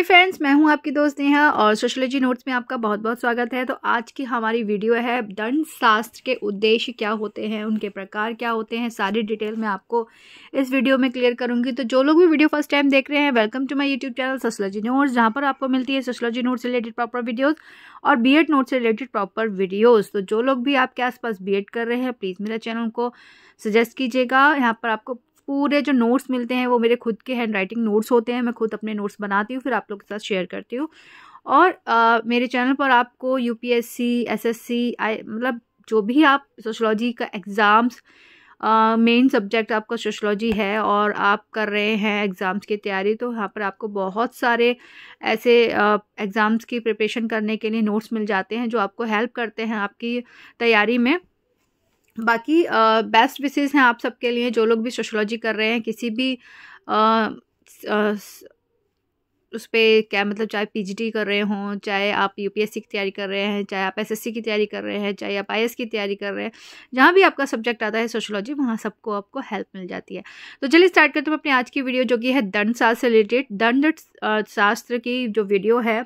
हे friends मैं हूं आपकी दोस्त नेहा और सोशलॉजी नोट्स में आपका बहुत बहुत स्वागत है तो आज की हमारी वीडियो है दंड शास्त्र के उद्देश्य क्या होते हैं उनके प्रकार क्या होते हैं सारी डिटेल मैं आपको इस वीडियो में क्लियर करूंगी तो जो लोग भी वीडियो फर्स्ट टाइम देख रहे हैं welcome to my YouTube channel sociology notes जहाँ पर आपको मिलती है sociology notes related proper videos और बी एड नोट्स से रिलेटेड प्रॉपर वीडियोज़ तो जो लोग भी आपके आसपास बी कर रहे हैं प्लीज़ मेरे चैनल को सजेस्ट कीजिएगा यहाँ पर आपको पूरे जो नोट्स मिलते हैं वो मेरे खुद के हैंड राइटिंग नोट्स होते हैं मैं खुद अपने नोट्स बनाती हूँ फिर आप लोग के साथ शेयर करती हूँ और आ, मेरे चैनल पर आपको U P S C S S C I मतलब जो भी आप सोशलॉजी का एग्ज़ाम्स मेन सब्जेक्ट आपका सोशलॉजी है और आप कर रहे हैं एग्ज़ाम्स की तैयारी तो यहाँ पर आपको बहुत सारे ऐसे एग्ज़ाम्स की प्रिपरेशन करने के लिए नोट्स मिल जाते हैं जो आपको हेल्प करते हैं आपकी तैयारी में बाकी बेस्ट विशेज़ हैं आप सबके लिए जो लोग भी सोशोलॉजी कर रहे हैं किसी भी आ, आ, उस पर क्या मतलब चाहे पीजीटी कर रहे हों चाहे आप यूपीएससी की तैयारी कर रहे हैं चाहे आप एसएससी की तैयारी कर रहे हैं चाहे आप आईएएस की तैयारी कर रहे हैं जहाँ भी आपका सब्जेक्ट आता है सोशोलॉजी वहाँ सबको आपको हेल्प मिल जाती है तो चलिए स्टार्ट करते हैं अपनी आज की वीडियो जो कि है दंड शास्त्र से रिलेटेड दंड शास्त्र की जो वीडियो है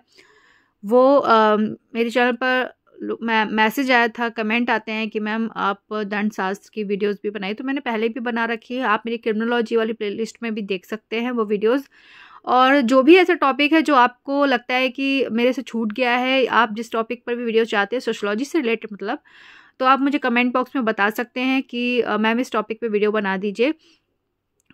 वो आ, मेरे चैनल पर मैसेज आया था कमेंट आते हैं कि मैम आप दंड शास्त्र की वीडियोस भी बनाई तो मैंने पहले भी बना रखी है आप मेरी क्रिमिनोलॉजी वाली प्लेलिस्ट में भी देख सकते हैं वो वीडियोस और जो भी ऐसा टॉपिक है जो आपको लगता है कि मेरे से छूट गया है आप जिस टॉपिक पर भी वीडियो चाहते हैं सोशलॉजी से रिलेटेड मतलब तो आप मुझे कमेंट बॉक्स में बता सकते हैं कि मैम इस टॉपिक पर वीडियो बना दीजिए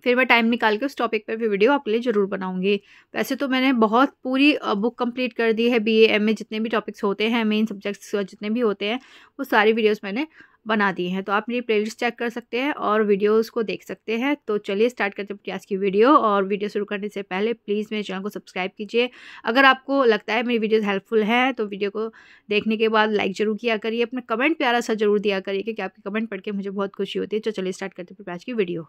फिर मैं टाइम निकाल के उस टॉपिक पर भी वीडियो आपके लिए ज़रूर बनाऊंगी वैसे तो मैंने बहुत पूरी बुक कंप्लीट कर दी है बीए एमए जितने भी टॉपिक्स होते हैं मेन सब्जेक्ट्स जितने भी होते हैं वो सारी वीडियोस मैंने बना दी हैं तो आप मेरी प्लेलिस्ट चेक कर सकते हैं और वीडियोज़ को देख सकते हैं तो चलिए स्टार्ट करते हैं आज की वीडियो और वीडियो शुरू करने से पहले प्लीज़ मेरे चैनल को सब्सक्राइब कीजिए अगर आपको लगता है मेरी वीडियोज़ हेल्पफुल हैं तो वीडियो को देखने के बाद लाइक ज़रूर किया करिए अपना कमेंट प्यारा सा जरूर दिया करिए क्योंकि आपके कमेंट पढ़ के मुझे बहुत खुशी होती है तो चलिए स्टार्ट करते हैं प्रयास की वीडियो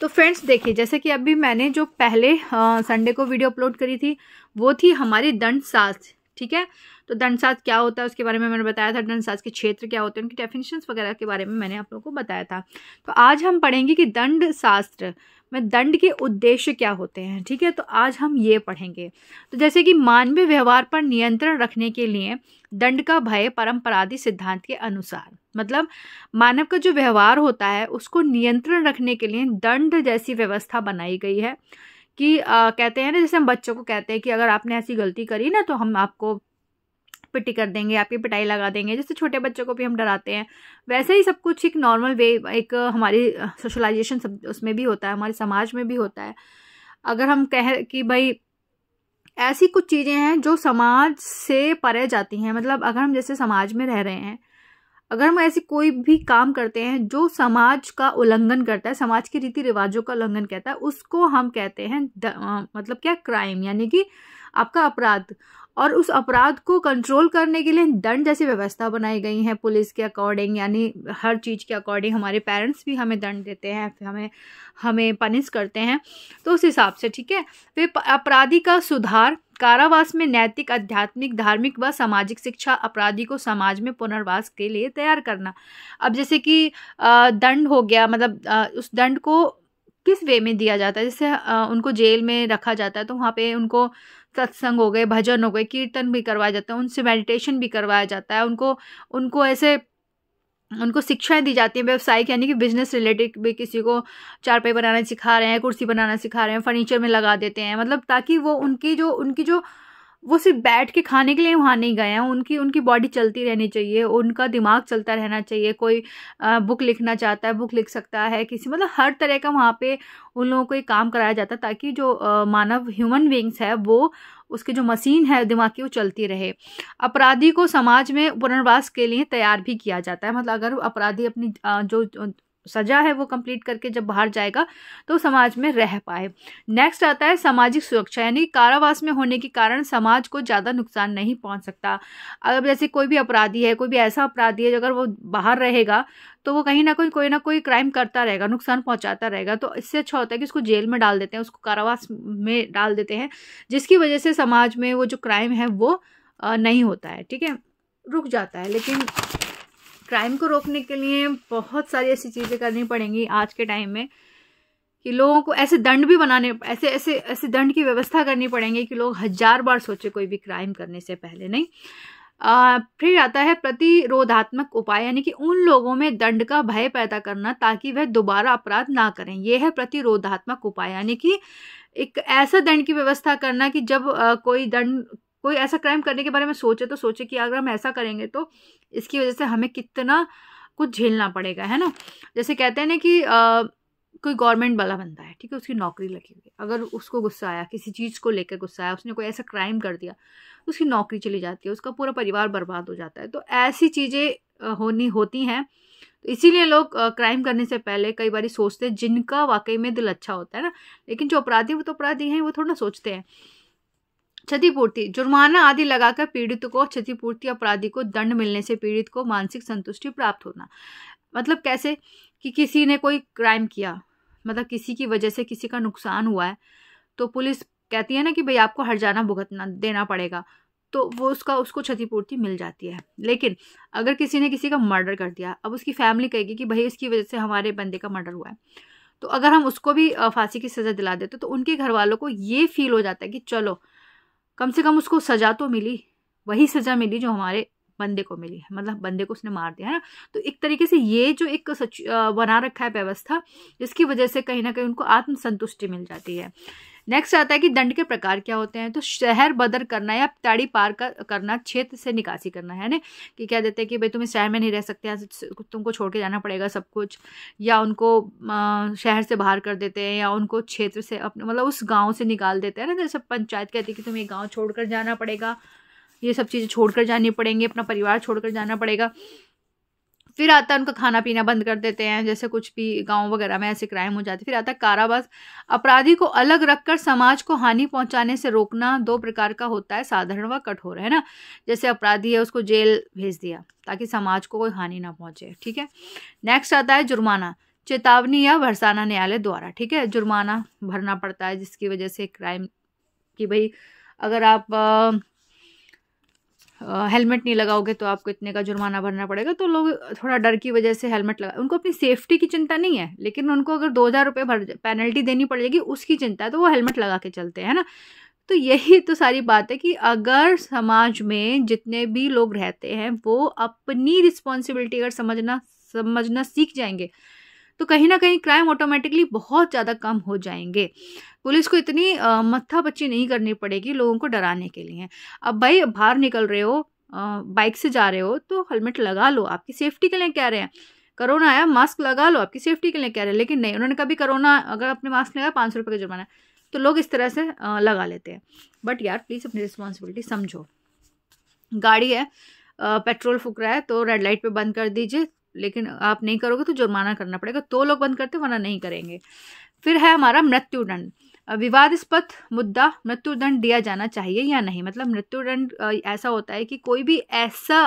तो फ्रेंड्स देखिए जैसे कि अभी मैंने जो पहले संडे को वीडियो अपलोड करी थी वो थी हमारी दंड सास ठीक है तो दंड साज क्या होता है उसके बारे में मैंने बताया था दंड साज के क्षेत्र क्या होते हैं उनकी डेफिनेशंस वगैरह के बारे में मैंने आप लोगों को बताया था तो आज हम पढ़ेंगे कि दंड शास्त्र में दंड के उद्देश्य क्या होते हैं ठीक है तो आज हम ये पढ़ेंगे तो जैसे कि मानवीय व्यवहार पर नियंत्रण रखने के लिए दंड का भय परम्परादि सिद्धांत के अनुसार मतलब मानव का जो व्यवहार होता है उसको नियंत्रण रखने के लिए दंड जैसी व्यवस्था बनाई गई है कि आ, कहते हैं ना जैसे हम बच्चों को कहते हैं कि अगर आपने ऐसी गलती करी ना तो हम आपको पिटी कर देंगे आपकी पिटाई लगा देंगे जैसे छोटे बच्चों को भी हम डराते हैं वैसे ही सब कुछ एक नॉर्मल वे एक हमारी सोशलाइजेशन सब उसमें भी होता है हमारे समाज में भी होता है अगर हम कह कि भाई ऐसी कुछ चीज़ें हैं जो समाज से परे जाती हैं मतलब अगर हम जैसे समाज में रह रहे हैं अगर हम ऐसी कोई भी काम करते हैं जो समाज का उल्लंघन करता है समाज के रीति रिवाजों का उल्लंघन कहता है उसको हम कहते हैं आ, मतलब क्या क्राइम यानी कि आपका अपराध और उस अपराध को कंट्रोल करने के लिए दंड जैसी व्यवस्था बनाई गई है पुलिस के अकॉर्डिंग यानी हर चीज़ के अकॉर्डिंग हमारे पेरेंट्स भी हमें दंड देते हैं फिर हमें हमें पनिश करते हैं तो उस हिसाब से ठीक है फिर अपराधी का सुधार कारावास में नैतिक आध्यात्मिक धार्मिक व सामाजिक शिक्षा अपराधी को समाज में पुनर्वास के लिए तैयार करना अब जैसे कि दंड हो गया मतलब उस दंड को किस वे में दिया जाता है जैसे उनको जेल में रखा जाता है तो वहाँ पे उनको सत्संग हो गए भजन हो गए कीर्तन भी करवाया जाता है उनसे मेडिटेशन भी करवाया जाता है उनको उनको ऐसे उनको शिक्षाएं दी जाती हैं व्यवसायिक यानी कि बिजनेस रिलेटेड भी किसी को चारपाई बनाना सिखा रहे हैं कुर्सी बनाना सिखा रहे हैं फर्नीचर में लगा देते हैं मतलब ताकि वो उनकी जो उनकी जो वो सिर्फ बैठ के खाने के लिए वहाँ नहीं गए हैं उनकी उनकी बॉडी चलती रहनी चाहिए उनका दिमाग चलता रहना चाहिए कोई बुक लिखना चाहता है बुक लिख सकता है किसी मतलब हर तरह का वहाँ पे उन लोगों को एक काम कराया जाता है ताकि जो मानव ह्यूमन बींग्स है वो उसकी जो मशीन है दिमाग की वो चलती रहे अपराधी को समाज में पुनर्वास के लिए तैयार भी किया जाता है मतलब अगर अपराधी अपनी जो सजा है वो कंप्लीट करके जब बाहर जाएगा तो समाज में रह पाए नेक्स्ट आता है सामाजिक सुरक्षा यानी कारावास में होने के कारण समाज को ज़्यादा नुकसान नहीं पहुंच सकता अगर जैसे कोई भी अपराधी है कोई भी ऐसा अपराधी है अगर वो बाहर रहेगा तो वो कहीं ना कहीं कोई ना कोई क्राइम करता रहेगा नुकसान पहुंचाता रहेगा तो इससे अच्छा होता है कि उसको जेल में डाल देते हैं उसको कारावास में डाल देते हैं जिसकी वजह से समाज में वो जो क्राइम है वो नहीं होता है ठीक है रुक जाता है लेकिन क्राइम को रोकने के लिए बहुत सारी ऐसी चीज़ें करनी पड़ेंगी आज के टाइम में कि लोगों को ऐसे दंड भी बनाने ऐसे ऐसे ऐसे दंड की व्यवस्था करनी पड़ेंगी कि लोग हजार बार सोचे कोई भी क्राइम करने से पहले नहीं आ, फिर आता है प्रतिरोधात्मक उपाय यानी कि उन लोगों में दंड का भय पैदा करना ताकि वह दोबारा अपराध ना करें यह है प्रतिरोधात्मक उपाय यानी कि एक ऐसा दंड की व्यवस्था करना कि जब आ, कोई दंड कोई ऐसा क्राइम करने के बारे में सोचे तो सोचे कि अगर हम ऐसा करेंगे तो इसकी वजह से हमें कितना कुछ झेलना पड़ेगा है ना जैसे कहते हैं ना कि आ, कोई गवर्नमेंट वाला बंदा है ठीक है उसकी नौकरी लगी हुई अगर उसको गुस्सा आया किसी चीज़ को लेकर गुस्सा आया उसने कोई ऐसा क्राइम कर दिया उसकी नौकरी चली जाती है उसका पूरा परिवार बर्बाद हो जाता है तो ऐसी चीज़ें होनी होती हैं तो इसीलिए लोग क्राइम करने से पहले कई बार सोचते हैं जिनका वाकई में दिल अच्छा होता है ना लेकिन जो अपराधी वो तो अपराधी हैं वो थोड़ा सोचते हैं क्षतिपूर्ति जुर्माना आदि लगाकर पीड़ित को क्षतिपूर्ति अपराधी को दंड मिलने से पीड़ित को मानसिक संतुष्टि प्राप्त होना मतलब कैसे कि किसी ने कोई क्राइम किया मतलब किसी की वजह से किसी का नुकसान हुआ है तो पुलिस कहती है ना कि भाई आपको हर जाना भुगतना देना पड़ेगा तो वो उसका उसको क्षतिपूर्ति मिल जाती है लेकिन अगर किसी ने किसी का मर्डर कर दिया अब उसकी फैमिली कहेगी कि भाई इसकी वजह से हमारे बंदे का मर्डर हुआ है तो अगर हम उसको भी फांसी की सज़ा दिला देते तो उनके घर वालों को ये फील हो जाता है कि चलो कम से कम उसको सजा तो मिली वही सजा मिली जो हमारे बंदे को मिली है मतलब बंदे को उसने मार दिया है ना तो एक तरीके से ये जो एक सच बना रखा है व्यवस्था इसकी वजह से कहीं ना कहीं उनको आत्मसंतुष्टि मिल जाती है नेक्स्ट आता है कि दंड के प्रकार क्या होते हैं तो शहर बदर करना या ताड़ी पार कर, करना क्षेत्र से निकासी करना है ना कि क्या देते हैं कि भाई तुम इस शहर में नहीं रह सकते हैं तुमको छोड़ के जाना पड़ेगा सब कुछ या उनको शहर से बाहर कर देते हैं या उनको क्षेत्र से अपने मतलब उस गाँव से निकाल देते हैं ना जैसे पंचायत कहती है कि तुम्हें गाँव छोड़ कर जाना पड़ेगा ये सब चीज़ें छोड़ कर जानी पड़ेंगी अपना परिवार छोड़ कर जाना पड़ेगा फिर आता है उनका खाना पीना बंद कर देते हैं जैसे कुछ भी गांव वगैरह में ऐसे क्राइम हो जाते फिर आता है कारावास अपराधी को अलग रखकर समाज को हानि पहुंचाने से रोकना दो प्रकार का होता है साधारण व कठोर है ना जैसे अपराधी है उसको जेल भेज दिया ताकि समाज को कोई हानि ना पहुंचे ठीक है नेक्स्ट आता है जुर्माना चेतावनी या भरसाना न्यायालय द्वारा ठीक है जुर्माना भरना पड़ता है जिसकी वजह से क्राइम कि भाई अगर आप हेलमेट नहीं लगाओगे तो आपको इतने का जुर्माना भरना पड़ेगा तो लोग थोड़ा डर की वजह से हेलमेट लगा उनको अपनी सेफ्टी की चिंता नहीं है लेकिन उनको अगर दो हज़ार रुपये भर पेनल्टी देनी पड़ेगी उसकी चिंता है तो वो हेलमेट लगा के चलते हैं ना तो यही तो सारी बात है कि अगर समाज में जितने भी लोग रहते हैं वो अपनी रिस्पॉन्सिबिलिटी अगर समझना समझना सीख जाएंगे तो कहीं ना कहीं क्राइम ऑटोमेटिकली बहुत ज़्यादा कम हो जाएंगे पुलिस को इतनी मत्था पच्ची नहीं करनी पड़ेगी लोगों को डराने के लिए अब भाई बाहर निकल रहे हो बाइक से जा रहे हो तो हेलमेट लगा लो आपकी सेफ्टी के लिए कह रहे हैं करोना आया मास्क लगा लो आपकी सेफ्टी के लिए कह रहे हैं लेकिन नहीं उन्होंने कभी करोना अगर अपने मास्क लगाया पाँच सौ रुपये का जुर्माना तो लोग इस तरह से लगा लेते हैं बट यार प्लीज़ अपनी रिस्पॉन्सिबिलिटी समझो गाड़ी है पेट्रोल फूक रहा है तो रेड लाइट पे बंद कर दीजिए लेकिन आप नहीं करोगे तो जुर्माना करना पड़ेगा तो लोग बंद करते वरना नहीं करेंगे फिर है हमारा मृत्युदंड विवादस्पद मुद्दा मृत्युदंड दिया जाना चाहिए या नहीं मतलब मृत्युदंड ऐसा होता है कि कोई भी ऐसा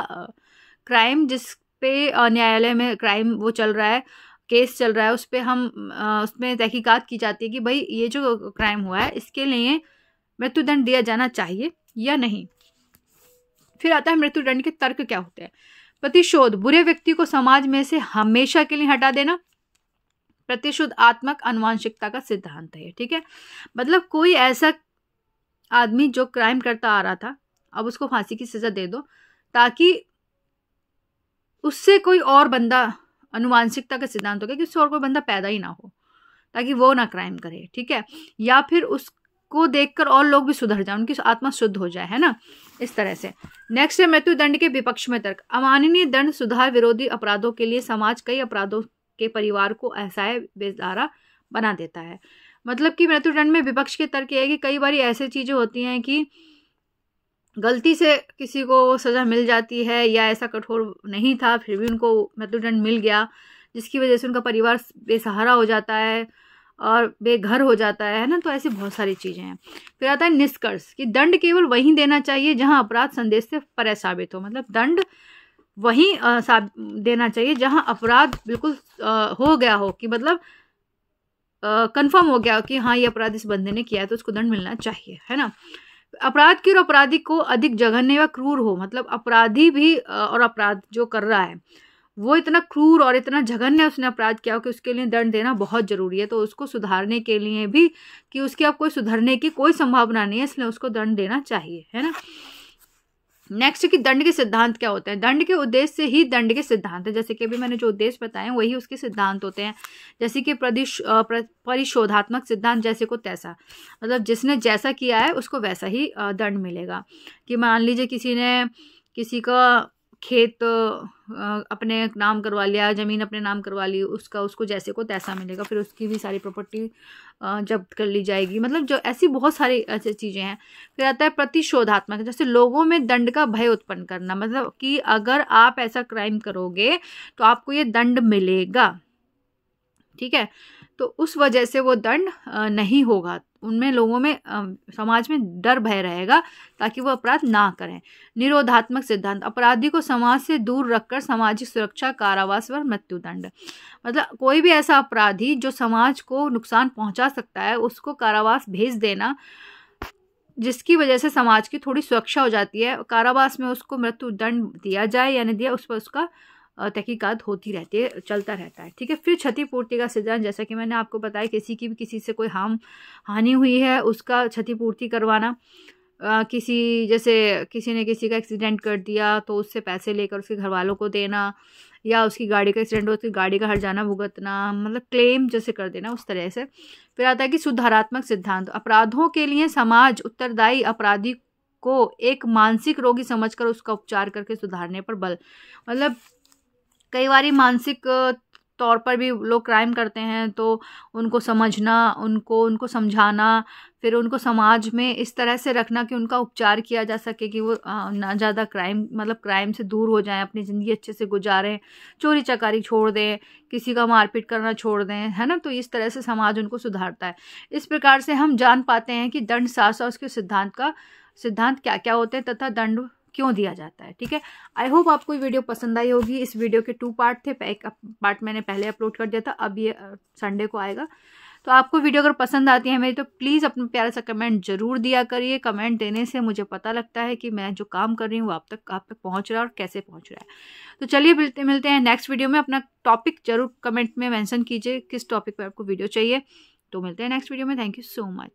क्राइम जिस पे न्यायालय में क्राइम वो चल रहा है केस चल रहा है उस पर हम उसमें तहकीकात की जाती है कि भाई ये जो क्राइम हुआ है इसके लिए मृत्युदंड दिया जाना चाहिए या नहीं फिर आता है मृत्युदंड के तर्क क्या होते हैं प्रतिशोध बुरे व्यक्ति को समाज में से हमेशा के लिए हटा देना प्रतिशोध आत्मक अनुवांशिकता का सिद्धांत है ठीक है मतलब कोई ऐसा आदमी जो क्राइम करता आ रहा था अब उसको फांसी की सज़ा दे दो ताकि उससे कोई और बंदा अनुवांशिकता का सिद्धांत हो गया कि उससे और कोई बंदा पैदा ही ना हो ताकि वो ना क्राइम करे ठीक है या फिर उस को देखकर और लोग भी सुधर जाए उनकी आत्मा शुद्ध हो जाए है ना इस तरह से नेक्स्ट है मृत्यु दंड के विपक्ष में तर्क अमाननीय दंड सुधार विरोधी अपराधों के लिए समाज कई अपराधों के परिवार को असहाय बेसहारा बना देता है मतलब कि दंड में विपक्ष के तर्क है कि कई बार ऐसी चीज़ें होती हैं कि गलती से किसी को सज़ा मिल जाती है या ऐसा कठोर नहीं था फिर भी उनको मृत्युदंड मिल गया जिसकी वजह से उनका परिवार बेसहारा हो जाता है और बेघर हो जाता है ना तो ऐसी बहुत सारी चीज़ें हैं फिर आता है निष्कर्ष कि दंड केवल वहीं देना चाहिए जहां अपराध संदेश से परे साबित हो मतलब दंड वहीं देना चाहिए जहां अपराध बिल्कुल हो गया हो कि मतलब कंफर्म हो गया हो कि हाँ ये अपराध इस बंदे ने किया है तो उसको दंड मिलना चाहिए है ना अपराध की और अपराधी को अधिक जघन्य व क्रूर हो मतलब अपराधी भी और अपराध जो कर रहा है वो इतना क्रूर और इतना जघन्य उसने अपराध किया कि उसके लिए दंड देना बहुत ज़रूरी है तो उसको सुधारने के लिए भी कि उसके अब कोई सुधरने की कोई संभावना नहीं है इसलिए उसको दंड देना चाहिए है ना नेक्स्ट कि दंड के सिद्धांत क्या होते हैं दंड के उद्देश्य से ही दंड के सिद्धांत है जैसे कि अभी मैंने जो उद्देश्य बताए हैं वही उसके सिद्धांत होते हैं जैसे कि प्रदिश परिशोधात्मक सिद्धांत जैसे को तैसा मतलब जिसने जैसा किया है उसको वैसा ही दंड मिलेगा कि मान लीजिए किसी ने किसी का खेत अपने नाम करवा लिया ज़मीन अपने नाम करवा ली उसका उसको जैसे को तैसा मिलेगा फिर उसकी भी सारी प्रॉपर्टी जब्त कर ली जाएगी मतलब जो ऐसी बहुत सारी ऐसी चीज़ें हैं फिर आता है प्रतिशोधात्मक जैसे लोगों में दंड का भय उत्पन्न करना मतलब कि अगर आप ऐसा क्राइम करोगे तो आपको ये दंड मिलेगा ठीक है तो उस वजह से वो दंड नहीं होगा उनमें लोगों में समाज में डर भय रहेगा ताकि वो अपराध ना करें निरोधात्मक सिद्धांत अपराधी को समाज से दूर रखकर सामाजिक सुरक्षा कारावास व मृत्युदंड मतलब कोई भी ऐसा अपराधी जो समाज को नुकसान पहुंचा सकता है उसको कारावास भेज देना जिसकी वजह से समाज की थोड़ी सुरक्षा हो जाती है कारावास में उसको मृत्यु दंड दिया जाए या नहीं दिया उस पर उसका तहकीकात होती रहती है चलता रहता है ठीक है फिर क्षतिपूर्ति का सिद्धांत जैसा कि मैंने आपको बताया किसी की भी किसी से कोई हाम हानि हुई है उसका क्षतिपूर्ति करवाना आ, किसी जैसे किसी ने किसी का एक्सीडेंट कर दिया तो उससे पैसे लेकर उसके घर वालों को देना या उसकी गाड़ी का एक्सीडेंट हो उसकी गाड़ी का हर जाना भुगतना मतलब क्लेम जैसे कर देना उस तरह से फिर आता है कि सुधारात्मक सिद्धांत अपराधों के लिए समाज उत्तरदायी अपराधी को एक मानसिक रोगी समझकर उसका उपचार करके सुधारने पर बल मतलब कई बार मानसिक तौर पर भी लोग क्राइम करते हैं तो उनको समझना उनको उनको समझाना फिर उनको समाज में इस तरह से रखना कि उनका उपचार किया जा सके कि वो ना ज़्यादा क्राइम मतलब क्राइम से दूर हो जाएं अपनी ज़िंदगी अच्छे से गुजारें चोरी चकारी छोड़ दें किसी का मारपीट करना छोड़ दें है ना तो इस तरह से समाज उनको सुधारता है इस प्रकार से हम जान पाते हैं कि दंड शास्त्र और उसके सिद्धांत का सिद्धांत क्या क्या होते हैं तथा दंड क्यों दिया जाता है ठीक है आई होप आपको ये वीडियो पसंद आई होगी इस वीडियो के टू पार्ट थे एक पार्ट मैंने पहले अपलोड कर दिया था अब ये संडे को आएगा तो आपको वीडियो अगर पसंद आती है मेरी तो प्लीज़ अपना प्यारा सा कमेंट जरूर दिया करिए कमेंट देने से मुझे पता लगता है कि मैं जो काम कर रही हूँ वो आप तक आप तक पहुँच रहा है और कैसे पहुँच रहा है तो चलिए मिलते मिलते हैं नेक्स्ट वीडियो में अपना टॉपिक जरूर कमेंट में मैंसन कीजिए किस टॉपिक पर आपको वीडियो चाहिए तो मिलते हैं नेक्स्ट वीडियो में थैंक यू सो मच